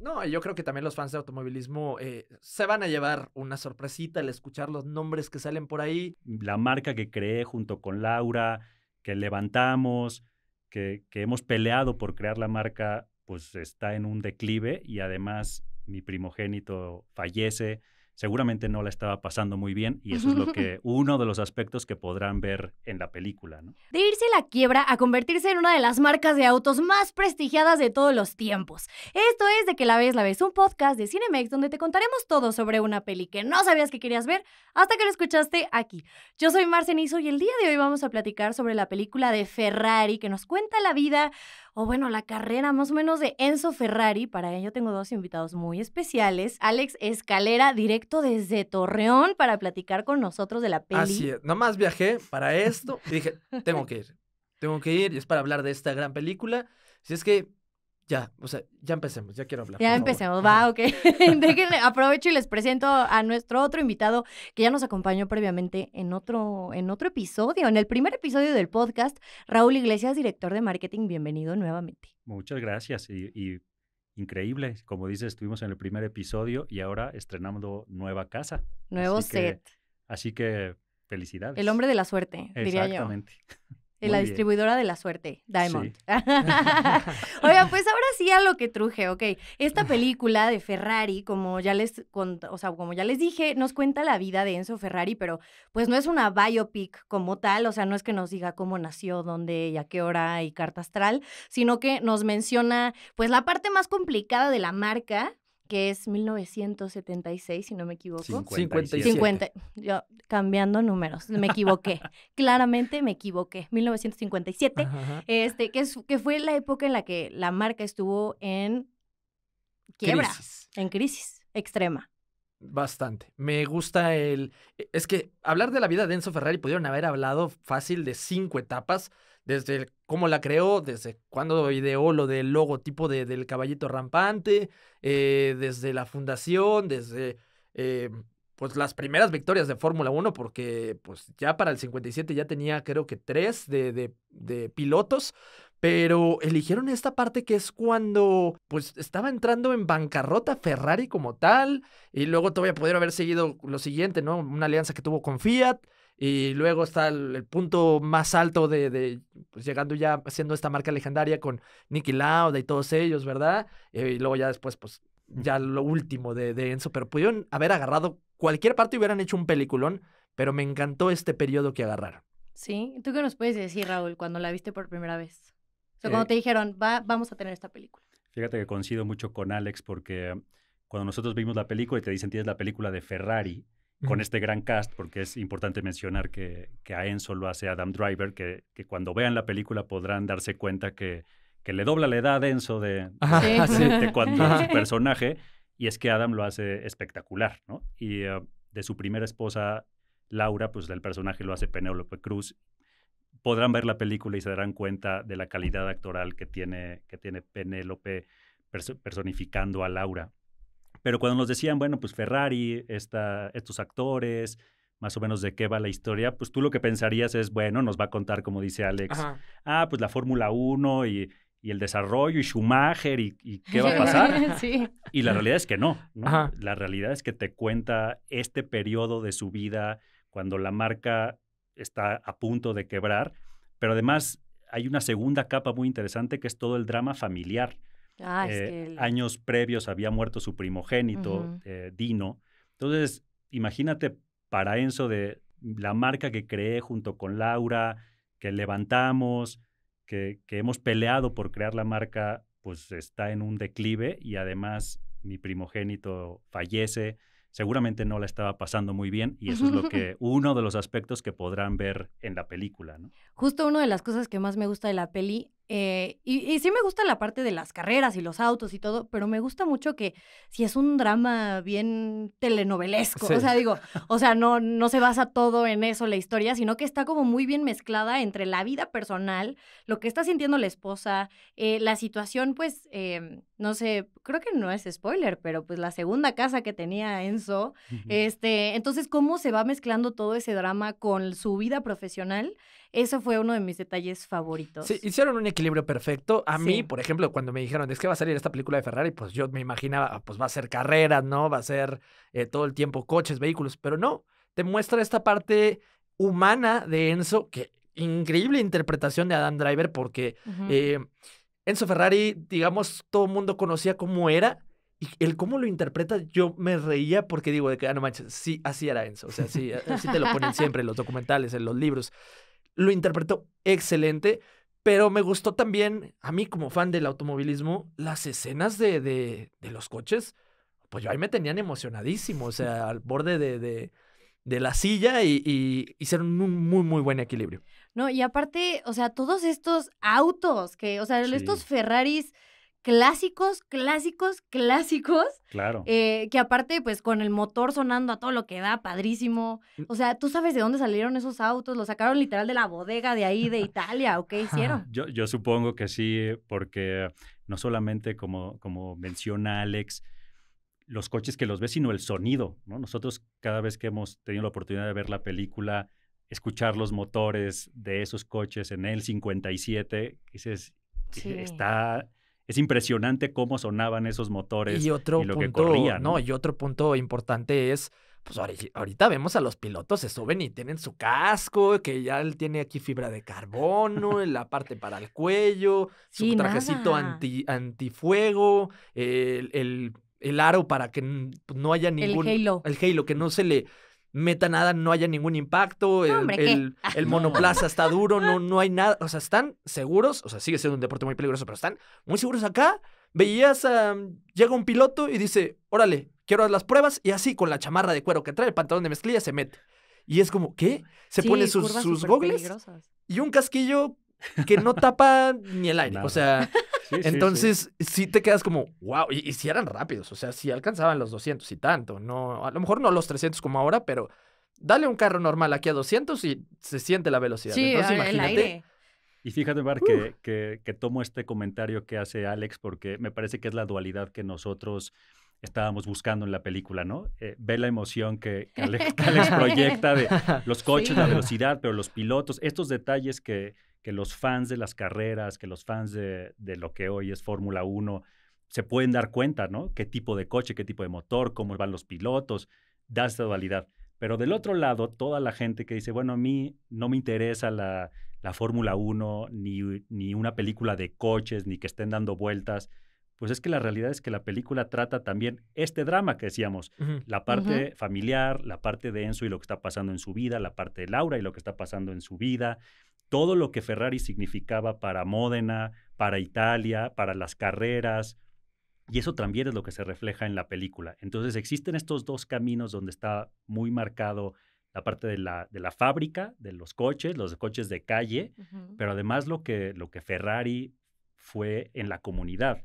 No, yo creo que también los fans de automovilismo eh, se van a llevar una sorpresita al escuchar los nombres que salen por ahí. La marca que creé junto con Laura, que levantamos, que hemos peleado por crear la marca, pues está en un declive y además mi primogénito fallece seguramente no la estaba pasando muy bien y eso es lo que uno de los aspectos que podrán ver en la película. ¿no? De irse la quiebra a convertirse en una de las marcas de autos más prestigiadas de todos los tiempos. Esto es De que la ves, la ves, un podcast de Cinemex donde te contaremos todo sobre una peli que no sabías que querías ver hasta que lo escuchaste aquí. Yo soy Marcenizo y el día de hoy vamos a platicar sobre la película de Ferrari que nos cuenta la vida o bueno, la carrera más o menos de Enzo Ferrari. Para ello tengo dos invitados muy especiales. Alex Escalera, directo desde Torreón, para platicar con nosotros de la peli. Así es, nomás viajé para esto y dije, tengo que ir, tengo que ir, y es para hablar de esta gran película. Si es que ya, o sea, ya empecemos, ya quiero hablar. Ya empecemos, va, ok. aprovecho y les presento a nuestro otro invitado que ya nos acompañó previamente en otro, en otro episodio, en el primer episodio del podcast, Raúl Iglesias, director de marketing. Bienvenido nuevamente. Muchas gracias y, increíble. Como dices, estuvimos en el primer episodio y ahora estrenando nueva casa. Nuevo set. así que felicidades. El hombre de la suerte, diría yo. Exactamente. Eh, la distribuidora de la suerte, Diamond. Oiga, pues ahora sí a lo que truje, ok. Esta película de Ferrari, como ya les o sea, como ya les dije, nos cuenta la vida de Enzo Ferrari, pero pues no es una biopic como tal, o sea, no es que nos diga cómo nació, dónde y a qué hora y carta astral, sino que nos menciona pues la parte más complicada de la marca, que es 1976, si no me equivoco. 57. yo cambiando números, me equivoqué. Claramente me equivoqué. 1957, este, que, que fue la época en la que la marca estuvo en quiebra, crisis. en crisis extrema. Bastante. Me gusta el... E, es que hablar de la vida de Enzo Ferrari pudieron haber hablado fácil de cinco etapas desde cómo la creó, desde cuándo ideó lo del logotipo del caballito rampante, eh, desde la fundación, desde eh, pues las primeras victorias de Fórmula 1, porque pues ya para el 57 ya tenía creo que tres de, pilotos, pero eligieron esta parte que es cuando pues estaba entrando en bancarrota Ferrari como tal y luego todavía pudieron haber seguido lo siguiente, ¿no? Una alianza que tuvo con Fiat y luego está el, punto más alto de, de pues, llegando ya haciendo esta marca legendaria con Nicky Lauda y todos ellos, ¿verdad? Eh, y luego ya después, pues ya lo último de, de Enzo, pero pudieron haber agarrado cualquier parte y hubieran hecho un peliculón, pero me encantó este periodo que agarraron. Sí, ¿tú qué nos puedes decir, Raúl, cuando la viste por primera vez? O sea, cuando eh te dijeron, Va, vamos a tener esta película. Fíjate que coincido mucho con Alex porque cuando nosotros vimos la película y te dicen tienes la película de Ferrari, con este gran cast, porque es importante mencionar que, a Enzo lo hace Adam Driver, que, que cuando vean la película podrán darse cuenta que, que le dobla la edad a Enzo de, cuando su personaje, y es que Adam lo hace espectacular, ¿no? Y ah, de su primera esposa, Laura, pues el personaje lo hace Penélope Cruz. Podrán ver la película y se darán cuenta de la calidad actoral que tiene, que tiene Penélope personificando a Laura. Pero cuando nos decían, bueno, pues Ferrari, estos actores, más o menos de qué va la historia, pues tú lo que pensarías es, bueno, nos va a contar, como dice Alex, ah, pues la Fórmula 1 y, el desarrollo y Schumacher y, qué va a pasar. Y la realidad es que ¿no? La realidad es que te cuenta este periodo de su vida cuando la marca está a punto de quebrar, pero además hay una segunda capa muy interesante que es todo el drama familiar Ah, eh, años previos había muerto su primogénito, eh, Dino. Entonces, imagínate para Enzo de la marca que creé junto con Laura, que levantamos, que, hemos peleado por crear la marca, pues está en un declive y además mi primogénito fallece seguramente no la estaba pasando muy bien y eso es lo que uno de los aspectos que podrán ver en la película. ¿no? Justo una de las cosas que más me gusta de la peli eh, y, sí me gusta la parte de las carreras y los autos y todo, pero me gusta mucho que si es un drama bien telenovelesco, o sea, digo, o sea, no, no se basa todo en eso la historia, sino que está como muy bien mezclada entre la vida personal, lo que está sintiendo la esposa, eh, la situación, pues, em, no sé, creo que no es spoiler, pero pues la segunda casa que tenía Enzo, este, entonces cómo se va mezclando todo ese drama con su vida profesional eso fue uno de mis detalles favoritos. Sí, hicieron un equilibrio perfecto. A mí, por ejemplo, cuando me dijeron, es que va a salir esta película de Ferrari, pues yo me imaginaba, ah, pues va a ser carreras, ¿no? Va a ser eh, todo el tiempo coches, vehículos, pero no, te muestra esta parte humana de Enzo, que increíble interpretación de Adam Driver, porque eh, Enzo Ferrari, digamos, todo el mundo conocía cómo era. Y el cómo lo interpreta, yo me reía porque digo, de que, ah, no manches, sí, así era Enzo. O sea, sí, así te lo ponen siempre en los documentales, en los libros lo interpretó excelente, pero me gustó también, a mí como fan del automovilismo, las escenas de, los coches, pues yo ahí me tenían emocionadísimo, o sea, al borde de, de la silla y, y, hicieron un muy, muy buen equilibrio. No, y aparte, o sea, todos estos autos que, o sea, estos Ferraris clásicos, clásicos, clásicos. Claro. Eh, que aparte, pues con el motor sonando a todo lo que da, padrísimo. Mm. O sea, ¿tú sabes de dónde salieron esos autos? ¿Los sacaron literal de la bodega de ahí, de Italia? ¿O qué hicieron? Yo, yo supongo que sí, eh, porque no solamente como, como menciona Alex, los coches que los ves, sino el sonido. ¿no? Nosotros cada vez que hemos tenido la oportunidad de ver la película, escuchar los motores de esos coches en el 57, dices, está es impresionante cómo sonaban esos motores y, otro lo punto, que corrían. ¿no? y otro punto importante es, pues ahorita vemos a los pilotos, se suben y tienen su casco, que ya él tiene aquí fibra de carbono, la parte para el cuello, su trajecito antifuego, el, el el aro para que pues, no haya ningún. El halo. El halo, que no se le meta nada, no haya ningún impacto, el, ah, monoplaza está duro, no, no hay nada, o sea, están seguros, o sea, sigue siendo un deporte muy peligroso, pero están muy seguros acá. Veías, llega un piloto y dice, órale, quiero las pruebas, y así con la chamarra de cuero que trae, el pantalón de mezclilla, se mete. Y es como, ¿qué? Se pone sus, sus gogles y un casquillo que no tapa ni el aire. O sea, entonces, si te quedas como, wow, y, si eran rápidos, o sea, si alcanzaban los 200 y tanto, no, a lo mejor no los 300 como ahora, pero dale un carro normal aquí a 200 y se siente la velocidad. Sí, Entonces, imagínate, Y fíjate, Bar, que, que, tomo este comentario que hace Alex porque me parece que es la dualidad que nosotros estábamos buscando en la película, ¿no? Eh, ve la emoción que, Alex, proyecta de los coches, la velocidad, pero los pilotos, estos detalles que, que los fans de las carreras, que los fans de, de lo que hoy es Fórmula 1 se pueden dar cuenta, ¿no? Qué tipo de coche, qué tipo de motor, cómo van los pilotos, da esta dualidad. Pero del otro lado, toda la gente que dice, bueno, a mí no me interesa la, la Fórmula 1, ni, ni una película de coches, ni que estén dando vueltas, pues es que la realidad es que la película trata también este drama que decíamos, la parte familiar, la parte de Enzo y lo que está pasando en su vida, la parte de Laura y lo que está pasando en su vida, todo lo que Ferrari significaba para Módena, para Italia, para las carreras. Y eso también es lo que se refleja en la película. Entonces existen estos dos caminos donde está muy marcado la parte de la, de la fábrica, de los coches, los coches de calle, pero además lo que, lo que Ferrari fue en la comunidad.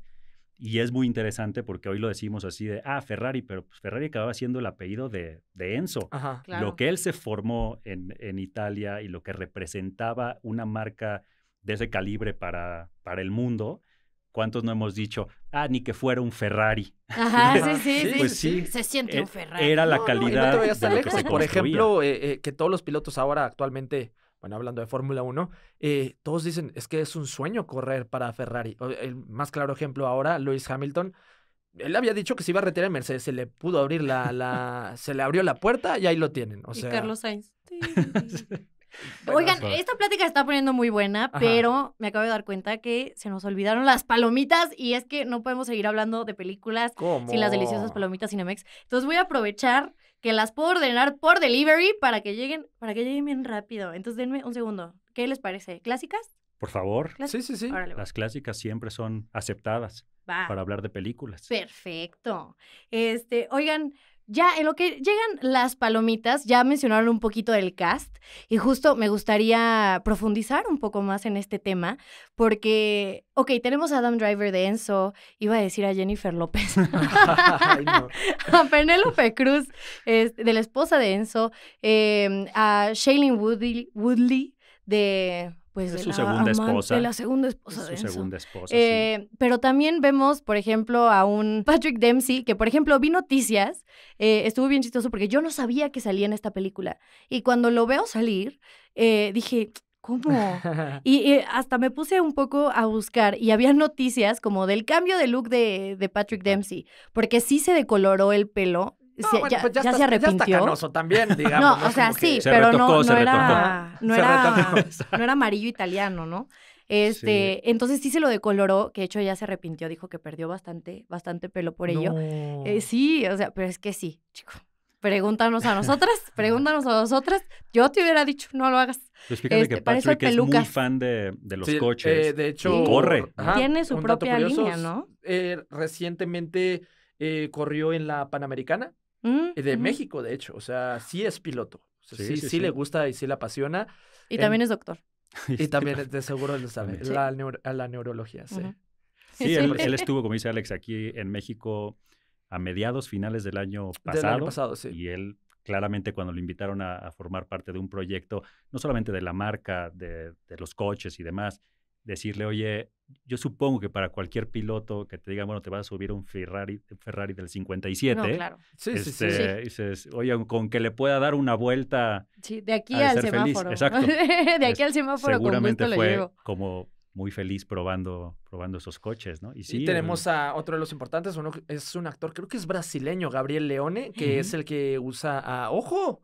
Y es muy interesante porque hoy lo decimos así de, ah, Ferrari, pero pues, Ferrari acababa siendo el apellido de, de Enzo. Lo que él se formó en, Italia y lo que representaba una marca de ese calibre para, para el mundo, ¿cuántos no hemos dicho, ah, ni que fuera un Ferrari? Ajá, sí, pues sí, sí, Se siente un e Ferrari. Era la calidad. de que se por ejemplo, eh, eh, que todos los pilotos ahora actualmente bueno, hablando de Fórmula 1, eh, todos dicen, es que es un sueño correr para Ferrari. El más claro ejemplo ahora, Lewis Hamilton, él había dicho que se iba a retirar en Mercedes, se le pudo abrir la, se le abrió la puerta y ahí lo tienen. O sea... Carlos Sainz. Oigan, esta plática está poniendo muy buena, pero me acabo de dar cuenta que se nos olvidaron las palomitas y es que no podemos seguir hablando de películas sin las deliciosas palomitas Cinemex. Entonces voy a aprovechar que las puedo ordenar por delivery para que lleguen, para que lleguen bien rápido. Entonces denme un segundo. ¿Qué les parece? ¿Clásicas? Por favor. Sí, sí, sí. las clásicas siempre son aceptadas para hablar de películas. Perfecto. Este, oigan, ya, en lo que llegan las palomitas, ya mencionaron un poquito del cast y justo me gustaría profundizar un poco más en este tema porque, ok, tenemos a Adam Driver de Enzo, iba a decir a Jennifer López, a Penélope Cruz, es, de la esposa de Enzo, em, a Shailene Woodley, Woodley de pues de, su la segunda esposa. de la segunda esposa de segunda esposa eh, pero también vemos por ejemplo a un Patrick Dempsey que por ejemplo vi noticias eh, estuvo bien chistoso porque yo no sabía que salía en esta película y cuando lo veo salir eh, dije ¿Cómo? Y, hasta me puse un poco a buscar y había noticias como del cambio de look de, de Patrick Dempsey, porque sí se decoloró el pelo ya, pues se arrepintió. canoso también, digamos. No, o sea, sí, pero no, no, era, no, era, amarillo italiano, ¿no? Este, entonces sí se lo decoloró, que de hecho ya se arrepintió, dijo que perdió bastante, bastante pelo por ello. Eh, sí, o sea, pero es que sí, chico. Pregúntanos a nosotras, pregúntanos a nosotras. Yo te hubiera dicho, no lo hagas. Pues que Patrick es muy fan de, los coches. Eh, de hecho, corre. Tiene su propia línea, ¿no? Eh, recientemente corrió en la Panamericana y mm, eh, de México, de hecho. O sea, sí es piloto. sí, sí, le gusta y sí le apasiona. Y también es doctor. Y también, de seguro, lo sabe. La, a la neurología, sí. Sí, él, estuvo, como dice Alex, aquí en México a mediados, finales del año pasado. Y él, claramente, cuando lo invitaron a, formar parte de un proyecto, no solamente de la marca, de, de los coches y demás, decirle, oye, yo supongo que para cualquier piloto que te diga, bueno, te vas a subir un Ferrari, Ferrari del 57, no, claro. sí, sí, sí, este, dices, oye, con que le pueda dar una vuelta. Sí, de aquí al semáforo. Exacto. de aquí al semáforo. Seguramente fue como muy feliz probando, probando esos coches, ¿no? Y, sí, tenemos a otro de los importantes, es un actor, creo que es brasileño, Gabriel Leone, que es el que usa a... ¡Ojo!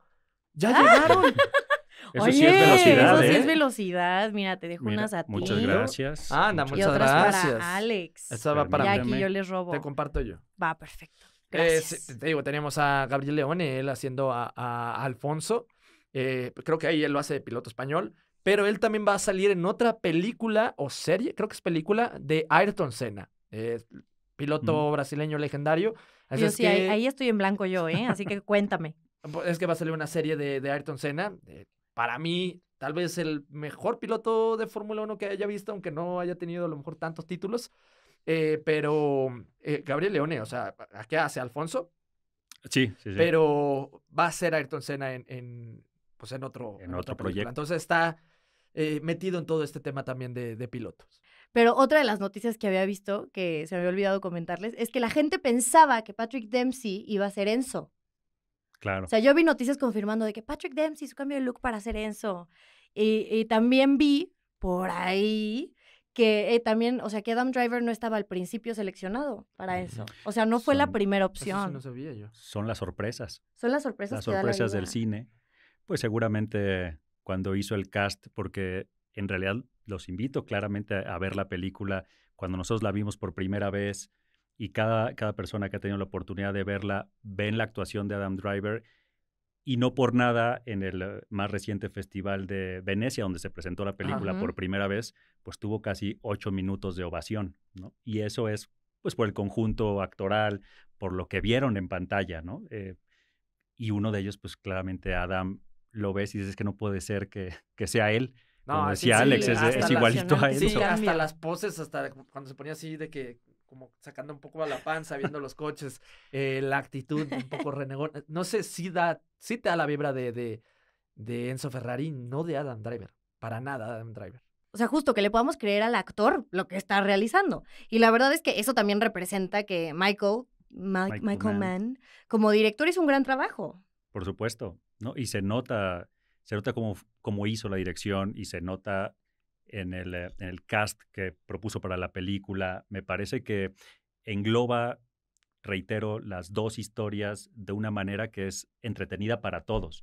¡Ya ¡Ah! llegaron! Eso sí es velocidad. ¿eh? es velocidad. Mira, te dejo unas a ti. Ah, muchas gracias. anda, muchas, gracias. Para Alex. Esa va para mí. aquí yo les robo. Te comparto yo. Va, perfecto. Gracias. te digo, tenemos a Gabriel Leone, él haciendo a, Alfonso. Eh, creo que ahí él lo hace de piloto español. Pero él también va a salir en otra película o serie, creo que es película, de Ayrton Senna. piloto mm. brasileño legendario. yo sí, ahí, estoy en blanco yo, ¿eh? Así que cuéntame. Pues, es que va a salir una serie de, Ayrton Senna. Eh, para mí, tal vez el mejor piloto de Fórmula 1 que haya visto, aunque no haya tenido a lo mejor tantos títulos. Eh, pero eh, Gabriel Leone, o sea, ¿a qué hace Alfonso? Sí, sí, sí. Pero va a ser Ayrton Senna en, pues en otro, otro proyecto. Entonces está eh, metido en todo este tema también de, de pilotos. Pero otra de las noticias que había visto, que se me había olvidado comentarles, es que la gente pensaba que Patrick Dempsey iba a ser Enzo. Claro. O sea, yo vi noticias confirmando de que Patrick Dempsey hizo cambio de look para hacer Enzo. Y, también vi por ahí que eh, también, o sea, que Adam Driver no estaba al principio seleccionado para mm. eso. O sea, no fue la primera pues opción. no yo. Son las sorpresas. Son las sorpresas. Las sorpresas del cine. Pues seguramente cuando hizo el cast, porque en realidad los invito claramente a ver la película. Cuando nosotros la vimos por primera vez, y cada, cada persona que ha tenido la oportunidad de verla ven la actuación de Adam Driver y no por nada en el más reciente festival de Venecia, donde se presentó la película por primera vez, pues tuvo casi ocho minutos de ovación, ¿no? Y eso es, pues, por el conjunto actoral, por lo que vieron en pantalla, ¿no? Eh, y uno de ellos, pues, claramente Adam lo ves y dices que no puede ser que, que sea él. No, Como decía Alex, es, es igualito a él. Sí, hasta las poses, hasta cuando se ponía así de que como sacando un poco a la panza viendo los coches, eh, la actitud un poco renegona. Eh, no sé si da, si te da la vibra de, de, Enzo Ferrari, no de Adam Driver. Para nada Adam Driver. O sea, justo que le podamos creer al actor lo que está realizando. Y la verdad es que eso también representa que Michael, Michael, Mann. como director hizo un gran trabajo. Por supuesto, ¿no? Y se nota, se nota cómo hizo la dirección y se nota en el, eh, en el cast que propuso para la película. Me parece que engloba, reitero, las dos historias de una manera que es entretenida para todos.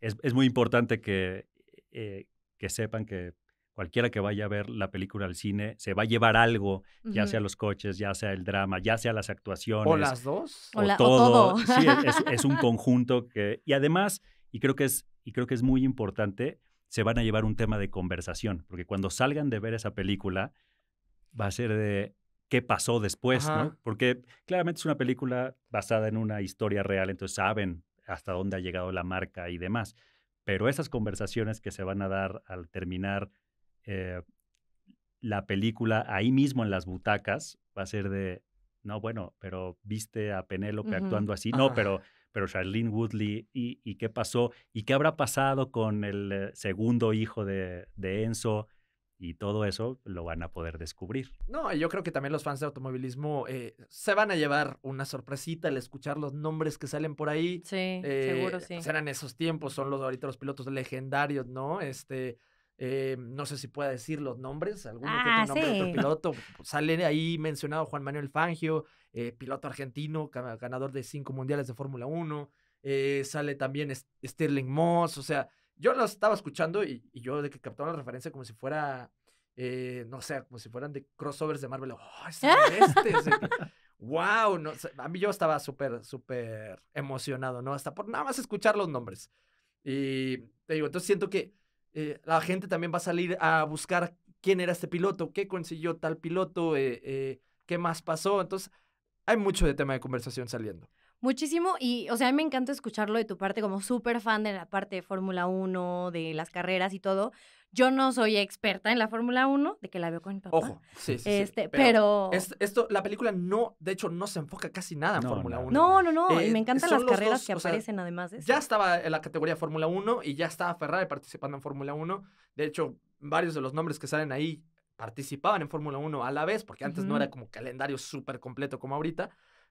Es, muy importante que, eh, que sepan que cualquiera que vaya a ver la película al cine se va a llevar algo, ya sea los coches, ya sea el drama, ya sea las actuaciones. O las dos. O, todo. Sí, es, un conjunto que... Y además, y creo que es, y creo que es muy importante, se van a llevar un tema de conversación, porque cuando salgan de ver esa película, va a ser de qué pasó después, ¿no? Porque claramente es una película basada en una historia real, entonces saben hasta dónde ha llegado la marca y demás. Pero esas conversaciones que se van a dar al terminar eh, la película ahí mismo en las butacas va a ser de, no, bueno, pero viste a Penélope actuando así, no, pero pero Charlene Woodley, y, y, qué pasó? ¿Y qué habrá pasado con el eh, segundo hijo de, Enzo? y todo eso lo van a poder descubrir. No, yo creo que también los fans de automovilismo eh, se van a llevar una sorpresita al escuchar los nombres que salen por ahí. Sí, seguro eh, sí. Serán esos tiempos, son los ahorita los pilotos legendarios, ¿no? Este, eh, no sé si pueda decir los nombres, alguno que ah, nombre de otro piloto. Sale ahí mencionado Juan Manuel Fangio, eh, piloto argentino, ganador de cinco mundiales de Fórmula 1. Eh, sale también Sterling Moss. O sea, yo lo estaba escuchando y, yo de que captaba la referencia como si fuera, no sé, como si fueran de crossovers de Marvel. ¡Oh, este! ¡Wow! No, a mí yo estaba súper, súper emocionado, ¿no? Hasta por nada más escuchar los nombres. Y te digo, entonces siento que eh, la gente también va a salir a buscar quién era este piloto, qué consiguió tal piloto, eh, eh, qué más pasó. Entonces, hay mucho de tema de conversación saliendo. Muchísimo, y o sea, a mí me encanta escucharlo de tu parte como súper fan de la parte de Fórmula 1, de las carreras y todo. Yo no soy experta en la Fórmula 1, de que la veo con mi papá. Ojo, sí, sí. Este, pero. esto, la película no, de hecho, no se enfoca casi nada en Fórmula 1. No, no, no. y eh, me encantan las carreras que aparecen, además. De ya estaba en la categoría Fórmula 1 y ya estaba Ferrari participando en Fórmula 1. De hecho, varios de los nombres que salen ahí participaban en Fórmula 1 a la vez, porque antes no era como calendario súper completo como ahorita.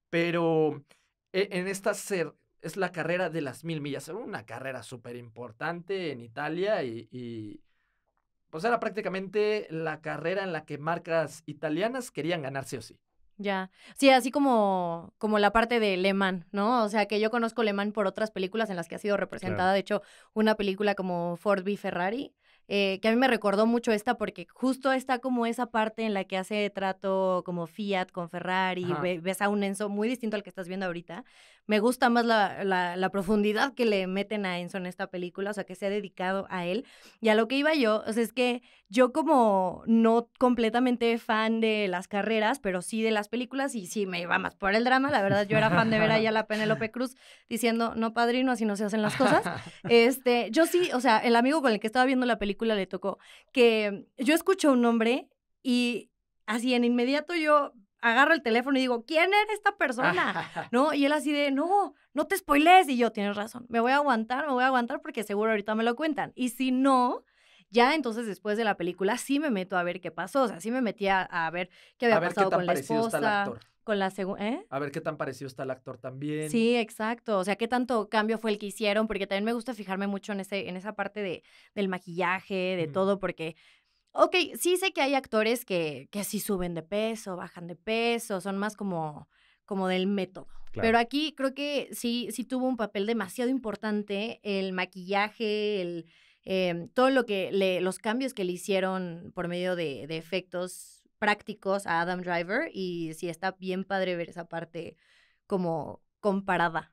Pero e-, en esta ser, es la carrera de las mil millas. Era una carrera súper importante en Italia y, pues era prácticamente la carrera en la que marcas italianas querían ganarse o sí. Ya, sí, así como, como la parte de Le Mans, ¿no? O sea, que yo conozco Le Mans por otras películas en las que ha sido representada. De hecho, una película como Ford v Ferrari, eh, que a mí me recordó mucho esta porque justo está como esa parte en la que hace trato como Fiat con Ferrari, ves a un Enzo muy distinto al que estás viendo ahorita, me gusta más la, profundidad que le meten a Enzo en esta película, o sea, que se ha dedicado a él. Y a lo que iba yo, o sea, es que yo como no completamente fan de las carreras, pero sí de las películas, y sí me iba más por el drama, la verdad yo era fan de ver allá la Penélope Cruz diciendo, no padrino, así no se hacen las cosas. Este, yo sí, o sea, el amigo con el que estaba viendo la película le tocó que yo escucho un nombre y así en inmediato yo agarro el teléfono y digo, ¿quién era esta persona? ¿No? Y él así de, no, no te spoilees. Y yo, tienes razón, me voy a aguantar, me voy a aguantar porque seguro ahorita me lo cuentan. Y si no, ya entonces después de la película sí me meto a ver qué pasó. O sea, sí me metía a, ver qué había a ver pasado qué tan con la esposa. Está el actor. Con la ¿eh? A ver qué tan parecido está el actor también. Sí, exacto. O sea, qué tanto cambio fue el que hicieron, porque también me gusta fijarme mucho en, ese, en esa parte de, del maquillaje, de todo, porque Ok, sí sé que hay actores que, que sí suben de peso, bajan de peso, son más como, como del método. Pero aquí creo que sí, sí tuvo un papel demasiado importante el maquillaje, el, em, todo lo que los cambios que le hicieron por medio de, efectos prácticos a Adam Driver y sí está bien padre ver esa parte como comparada.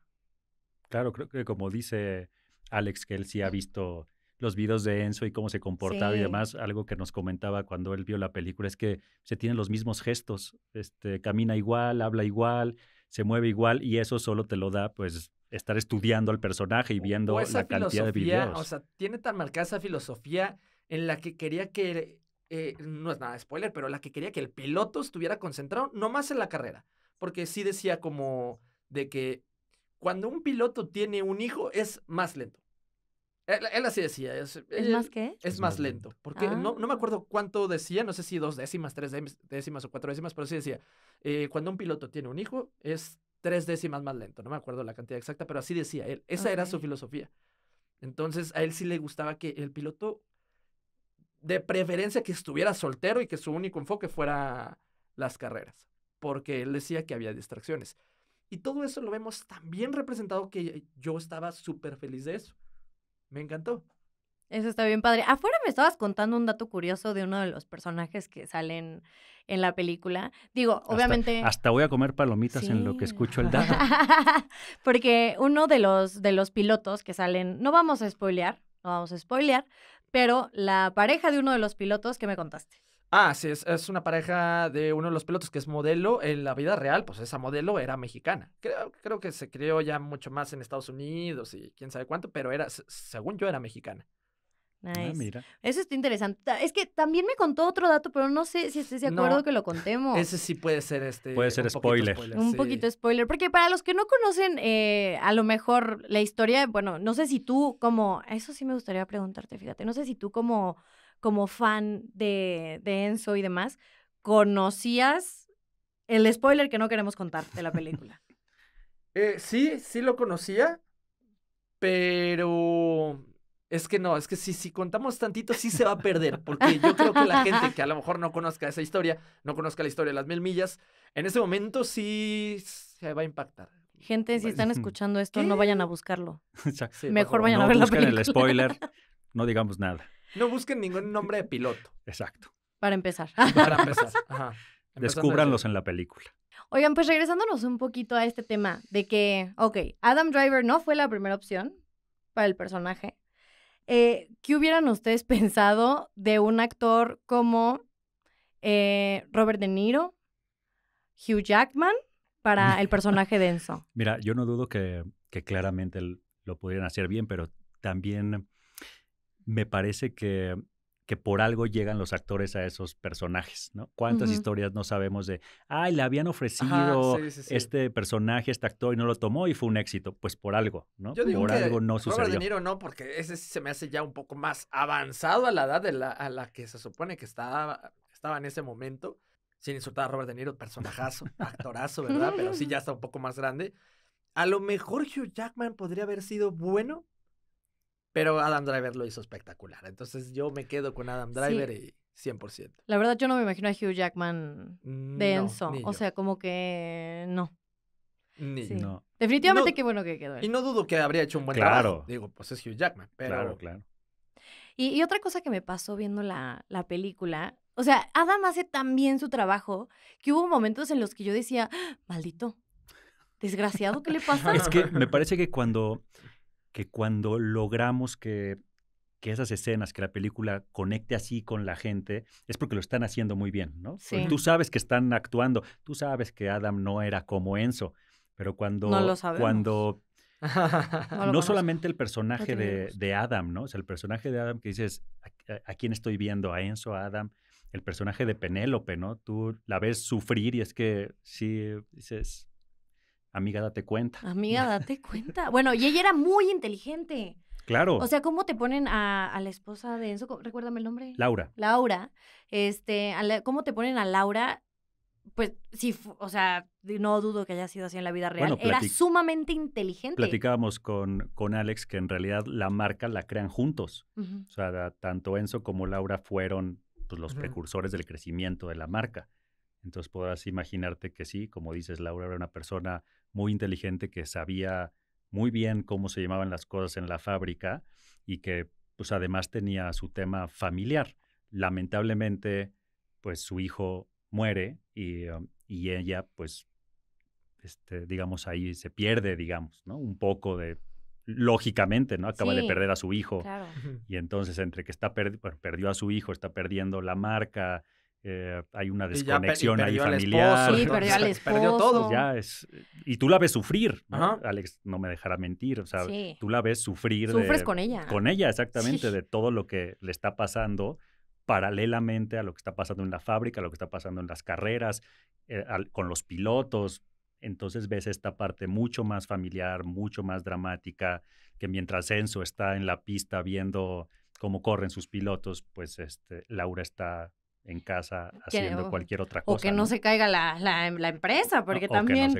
Claro, creo que como dice Alex, que él sí ha visto los videos de Enzo y cómo se comportaba y demás, algo que nos comentaba cuando él vio la película es que se tienen los mismos gestos, este, camina igual, habla igual, se mueve igual y eso solo te lo da pues estar estudiando al personaje y viendo la cantidad de videos. O sea, tiene tan marcada esa filosofía en la que quería que, eh, no es nada spoiler, pero la que quería que el piloto estuviera concentrado no más en la carrera, porque sí decía como de que cuando un piloto tiene un hijo es más lento. Él, así decía. Es, ¿Es eh, más Es, más, lento. Porque ah. no, no, me acuerdo cuánto decía, no sé si dos décimas, tres décimas o cuatro décimas, pero sí decía, eh, cuando un piloto tiene un hijo es tres décimas más lento. No me acuerdo la cantidad exacta, pero así decía él. Esa era su filosofía. Entonces a él sí le gustaba que el piloto, de preferencia que estuviera soltero y que su único enfoque fuera las carreras, porque él decía que había distracciones. Y todo eso lo vemos tan bien representado que yo estaba súper feliz de eso me encantó. Eso está bien padre. Afuera me estabas contando un dato curioso de uno de los personajes que salen en la película. Digo, obviamente. Hasta voy a comer palomitas en lo que escucho el dato. Porque uno de los, de los pilotos que salen, no vamos a spoilear, no vamos a spoilear, pero la pareja de uno de los pilotos que me contaste. Ah, sí, es, es, una pareja de uno de los pilotos que es modelo. En la vida real, pues esa modelo era mexicana. Creo, creo que se creó ya mucho más en Estados Unidos y quién sabe cuánto, pero era, según yo, era mexicana. Ah, nice. mira. Eso está interesante. Es que también me contó otro dato, pero no sé si estés de acuerdo que lo contemos. Ese sí puede ser este. Puede ser spoiler. Un poquito spoiler. Porque para los que no conocen, eh, a lo mejor la historia, bueno, no sé si tú como. Eso sí me gustaría preguntarte, fíjate. No sé si tú como como fan de, de Enzo y demás, ¿conocías el spoiler que no queremos contar de la película? Eh, sí, sí lo conocía, pero es que no, es que si, si contamos tantito, sí se va a perder, porque yo creo que la gente que a lo mejor no conozca esa historia, no conozca la historia de las mil millas, en ese momento sí se va a impactar. Gente, si están escuchando esto, no vayan a buscarlo. Mejor vayan a ver la película. el spoiler, no digamos nada. No busquen ningún nombre de piloto. Exacto. Para empezar. Para empezar. Ajá. Descúbranlos en la película. Oigan, pues regresándonos un poquito a este tema de que, ok, Adam Driver no fue la primera opción para el personaje. Eh, ¿Qué hubieran ustedes pensado de un actor como eh, Robert De Niro, Hugh Jackman, para el personaje denso? Mira, yo no dudo que claramente lo pudieran hacer bien, pero también me parece que, que por algo llegan los actores a esos personajes, ¿no? ¿Cuántas historias no sabemos de, ay, le habían ofrecido este personaje, este actor, y no lo tomó y fue un éxito? Pues por algo, ¿no? Yo por algo no sucedió. Robert De Niro no, porque ese se me hace ya un poco más avanzado a la edad de la, a la que se supone que estaba, estaba en ese momento. Sin insultar a Robert De Niro, personajazo, actorazo, ¿verdad? Pero sí ya está un poco más grande. A lo mejor Hugh Jackman podría haber sido bueno pero Adam Driver lo hizo espectacular. Entonces yo me quedo con Adam Driver y 100%. La verdad, yo no me imagino a Hugh Jackman mm, denso. o sea, como que no. no. Definitivamente qué bueno que quedó. Y no dudo que habría hecho un buen claro. Digo, pues es Hugh Jackman. Claro, claro. Y, otra cosa que me pasó viendo la, la película, o sea, Adam hace tan bien su trabajo que hubo momentos en los que yo decía, ¡Ah, maldito, desgraciado, ¿qué le pasa? es que me parece que cuando que cuando logramos que, que esas escenas, que la película conecte así con la gente, es porque lo están haciendo muy bien, ¿no? Sí. Tú sabes que están actuando, tú sabes que Adam no era como Enzo, pero cuando, no lo cuando no, solamente el personaje de, Adam, ¿no? O sea, el personaje de Adam que dices, a quién estoy viendo? ¿A Enzo? ¿A Adam? El personaje de Penélope, ¿no? Tú la ves sufrir y es que sí, dices, Amiga, date cuenta. Amiga, date cuenta. Bueno, y ella era muy inteligente. Claro. O sea, ¿cómo te ponen a, la esposa de Enzo? Recuérdame el nombre. Laura. Laura. Este, ¿cómo te ponen a Laura? Pues sí, o sea, no dudo que haya sido así en la vida real. era sumamente inteligente. Platicábamos con, con Alex que en realidad la marca la crean juntos. O sea, tanto Enzo como Laura fueron pues, los precursores del crecimiento de la marca. Entonces podrás imaginarte que sí, como dices, Laura era una persona muy inteligente que sabía muy bien cómo se llamaban las cosas en la fábrica y que pues además tenía su tema familiar. Lamentablemente, pues su hijo muere y, um, ella pues, este, digamos, ahí se pierde, digamos, ¿no? Un poco de, lógicamente, ¿no? Acaba de perder a su hijo. Y entonces entre que está perdió a su hijo, está perdiendo la marca, eh, hay una desconexión ahí familiar. sí, perdió todo. y tú la ves sufrir, Alex no me dejará mentir, tú la ves sufrir. Sufres con ella. Con ella, exactamente, de todo lo que le está pasando paralelamente a lo que está pasando en la fábrica, a lo que está pasando en las carreras, eh, con los pilotos. Entonces ves esta parte mucho más familiar, mucho más dramática, que mientras Enzo está en la pista viendo cómo corren sus pilotos, pues este, Laura está en casa haciendo cualquier otra cosa. O que no, se caiga la, la, empresa, porque también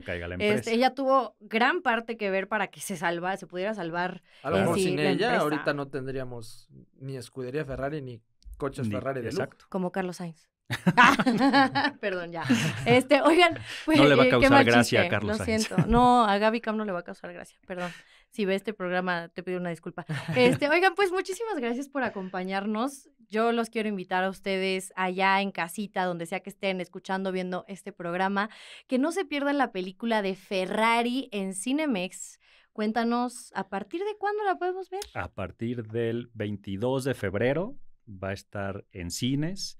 ella tuvo gran parte que ver para que se salva, se pudiera salvar. A lo mejor eh, sin ella ahorita no tendríamos ni escudería Ferrari ni coches Ferrari de exacto. Como Carlos Sainz. Perdón, ya. Este, oigan, pues, no le va a pues, causar gracia a Carlos Lo siento. No, a Gaby Cam no le va a causar gracia, perdón si ve este programa, te pido una disculpa. Este, oigan, pues muchísimas gracias por acompañarnos. Yo los quiero invitar a ustedes allá en casita, donde sea que estén escuchando, viendo este programa, que no se pierdan la película de Ferrari en Cinemex. Cuéntanos, ¿a partir de cuándo la podemos ver? A partir del 22 de febrero va a estar en cines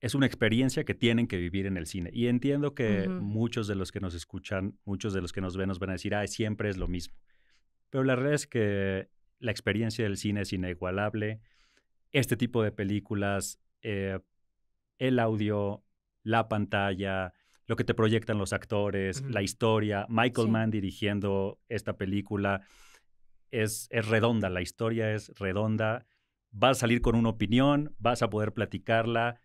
es una experiencia que tienen que vivir en el cine. Y entiendo que muchos de los que nos escuchan, muchos de los que nos ven, nos van a decir, ah, siempre es lo mismo. Pero la verdad es que la experiencia del cine es inigualable. Este tipo de películas, eh, el audio, la pantalla, lo que te proyectan los actores, la historia, Michael Mann dirigiendo esta película, es, redonda, la historia es redonda. Vas a salir con una opinión, vas a poder platicarla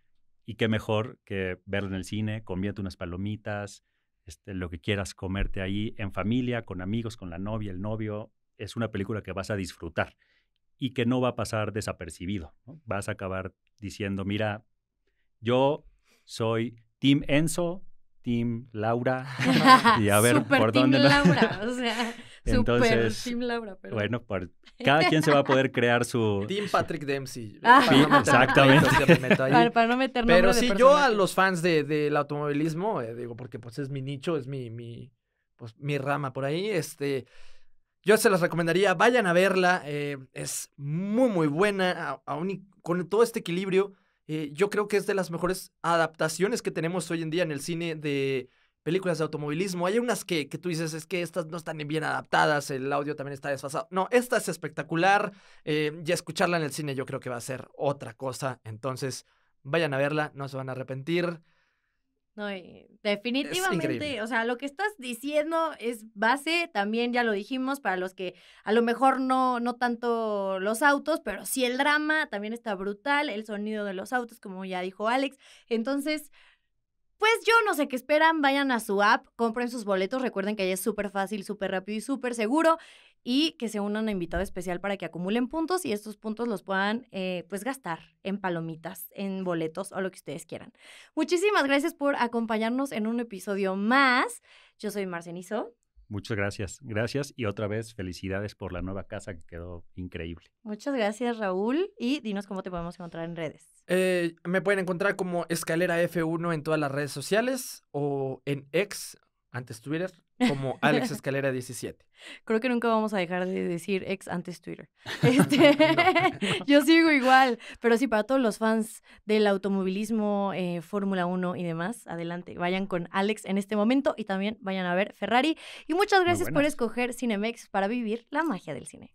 y qué mejor que verla en el cine, comiéndote unas palomitas, este, lo que quieras comerte ahí en familia, con amigos, con la novia, el novio, es una película que vas a disfrutar y que no va a pasar desapercibido. Vas a acabar diciendo, mira, yo soy Tim Enzo, Tim Laura, y a ver super por team dónde... Laura, o sea, super Laura, pero... Bueno, cada quien se va a poder crear su... Team Patrick Dempsey. Ah. exactamente. para, para, no Pero si yo a los fans del de, automovilismo, eh, digo, porque pues es mi nicho, es mi, mi, pues, mi rama por ahí, este yo se las recomendaría, vayan a verla, eh, es muy muy buena, con todo este equilibrio, eh, yo creo que es de las mejores adaptaciones que tenemos hoy en día en el cine de películas de automovilismo. Hay unas que, tú dices, es que estas no están bien adaptadas, el audio también está desfasado. No, esta es espectacular, eh, y escucharla en el cine yo creo que va a ser otra cosa, entonces vayan a verla, no se van a arrepentir. No, definitivamente, o sea, lo que estás diciendo es base, también ya lo dijimos, para los que a lo mejor no, no tanto los autos, pero sí el drama, también está brutal, el sonido de los autos, como ya dijo Alex. Entonces, pues yo no sé qué esperan, vayan a su app, compren sus boletos, recuerden que ahí es súper fácil, súper rápido y súper seguro y que se unan a invitado especial para que acumulen puntos y estos puntos los puedan eh, pues gastar en palomitas, en boletos o lo que ustedes quieran. Muchísimas gracias por acompañarnos en un episodio más. Yo soy Marcenizo. Muchas gracias, gracias y otra vez felicidades por la nueva casa que quedó increíble. Muchas gracias Raúl y dinos cómo te podemos encontrar en redes. Eh, me pueden encontrar como Escalera F1 en todas las redes sociales o en X, antes Twitter, como Alex Escalera 17. Creo que nunca vamos a dejar de decir ex antes Twitter. Este, yo sigo igual, pero sí, para todos los fans del automovilismo, eh, Fórmula 1 y demás, adelante, vayan con Alex en este momento y también vayan a ver Ferrari. Y muchas gracias por escoger Cinemex para vivir la magia del cine.